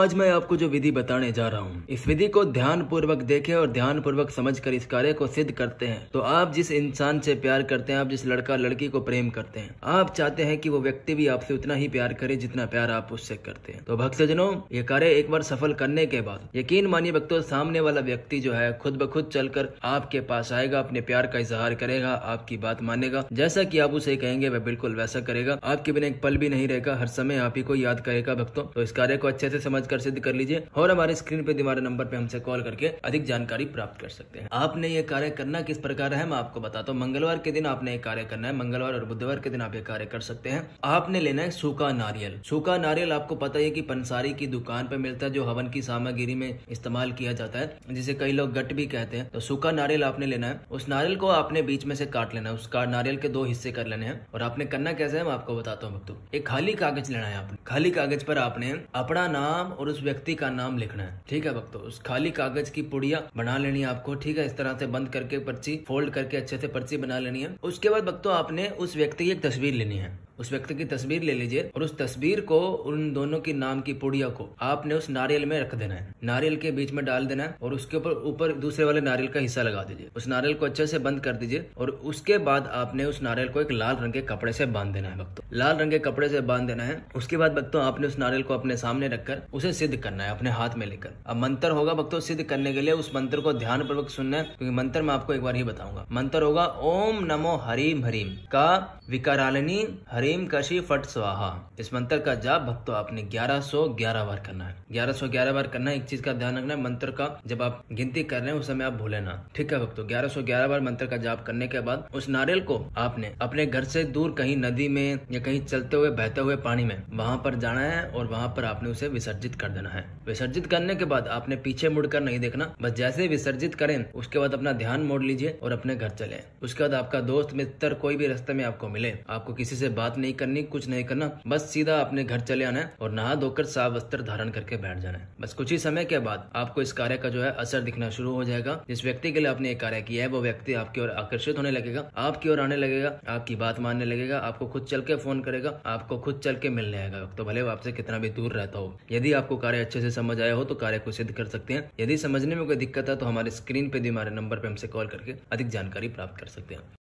आज मैं आपको जो विधि बताने जा रहा हूँ इस विधि को ध्यान पूर्वक देखे और ध्यान पूर्वक समझ कर इस कार्य को सिद्ध करते हैं तो आप जिस इंसान से प्यार करते हैं आप जिस लड़का लड़की को प्रेम करते हैं आप चाहते हैं कि वो व्यक्ति भी आपसे उतना ही प्यार करे जितना प्यार आप उससे करते हैं तो भक्तजनों ये कार्य एक बार सफल करने के बाद यकीन मानिए भक्तों सामने वाला व्यक्ति जो है खुद ब खुद चलकर आपके पास आएगा अपने प्यार का इजहार करेगा आपकी बात मानेगा जैसा की आप उसे कहेंगे वह बिल्कुल वैसा करेगा आपके बिना एक पल भी नहीं रहेगा हर समय आप ही को याद करेगा भक्तों तो इस कार्य को अच्छे से समझ कर सिद्ध कर लीजिए और हमारे स्क्रीन पे दिमारे नंबर पे हमसे कॉल करके अधिक जानकारी प्राप्त कर सकते हैं आपने ये कार्य करना किस प्रकार है मैं आपको बताता हूँ मंगलवार के दिन आपने ये कार्य करना है मंगलवार और बुधवार के दिन आप ये कार्य कर सकते हैं आपने लेना है सूखा नारियल सूखा नारियल आपको पता है की पंसारी की दुकान पे मिलता है जो हवन की सामग्री में इस्तेमाल किया जाता है जिसे कई लोग गट भी कहते हैं तो सूखा नारियल आपने लेना है उस नारियल को आपने बीच में से काट लेना है उस नारियल के दो हिस्से कर लेने हैं और आपने करना कैसे है मैं आपको बताता हूँ एक खाली कागज लेना है आपने खाली कागज पर आपने अपना नाम और उस व्यक्ति का नाम लिखना है ठीक है भक्तों उस खाली कागज की पुड़िया बना लेनी है आपको ठीक है इस तरह से बंद करके पर्ची फोल्ड करके अच्छे से पर्ची बना लेनी है उसके बाद भक्तों आपने उस व्यक्ति की एक तस्वीर लेनी है उस व्यक्ति की तस्वीर ले लीजिए और उस तस्वीर को उन दोनों के नाम की पुड़िया को आपने उस नारियल में रख देना है नारियल के बीच में डाल देना है और उसके ऊपर ऊपर दूसरे वाले नारियल का हिस्सा लगा दीजिए उस नारियल को अच्छे से बंद कर दीजिए और उसके बाद आपने उस नारियल को एक लाल रंग के कपड़े से बांध देना है भक्तों लाल रंग के कपड़े से बांध देना है उसके बाद भक्तों आपने उस नारियल को अपने सामने रखकर उसे सिद्ध करना है अपने हाथ में लेकर अब मंत्र होगा भक्तों सिद्ध करने के लिए उस मंत्र को ध्यान पूर्वक सुनना है क्योंकि मंत्र मैं आपको एक बार ही बताऊंगा मंत्र होगा ओम नमो हरिम हरिम का विकारालिनी हरी ह्रीम कशी फट स्वाहा इस मंत्र का जाप भक्तों आपने 1111 बार करना है 1111 बार करना है एक चीज का ध्यान रखना है मंत्र का जब आप गिनती कर रहे हैं उस समय आप भूले ना ठीक है भक्तों 1111 बार मंत्र का जाप करने के बाद उस नारियल को आपने अपने घर से दूर कहीं नदी में या कहीं चलते हुए बहते हुए पानी में वहां पर जाना है और वहां पर आपने उसे विसर्जित कर देना है विसर्जित करने के बाद आपने पीछे मुड़कर नहीं देखना बस जैसे विसर्जित करें उसके बाद अपना ध्यान मोड़ लीजिए और अपने घर चले उसके बाद आपका दोस्त मित्र कोई भी रास्ते में आपको मिले आपको किसी से बात नहीं करनी कुछ नहीं करना बस सीधा अपने घर चले आना है और नहा धोकर साफ वस्त्र धारण करके बैठ जाना है बस कुछ ही समय के बाद आपको इस कार्य का जो है असर दिखना शुरू हो जाएगा जिस व्यक्ति के लिए आपने ये कार्य किया है वो व्यक्ति आपकी ओर आकर्षित होने लगेगा आपकी ओर आने लगेगा आपकी बात मानने लगेगा आपको खुद चल के फोन करेगा आपको खुद चल के मिलने आएगा तो भले वो आपसे कितना भी दूर रहता हो यदि आपको कार्य अच्छे से समझ आया हो तो कार्य को सिद्ध कर सकते हैं यदि समझने में कोई दिक्कत है तो हमारे स्क्रीन पे दी हमारे नंबर पर हमसे कॉल करके अधिक जानकारी प्राप्त कर सकते हैं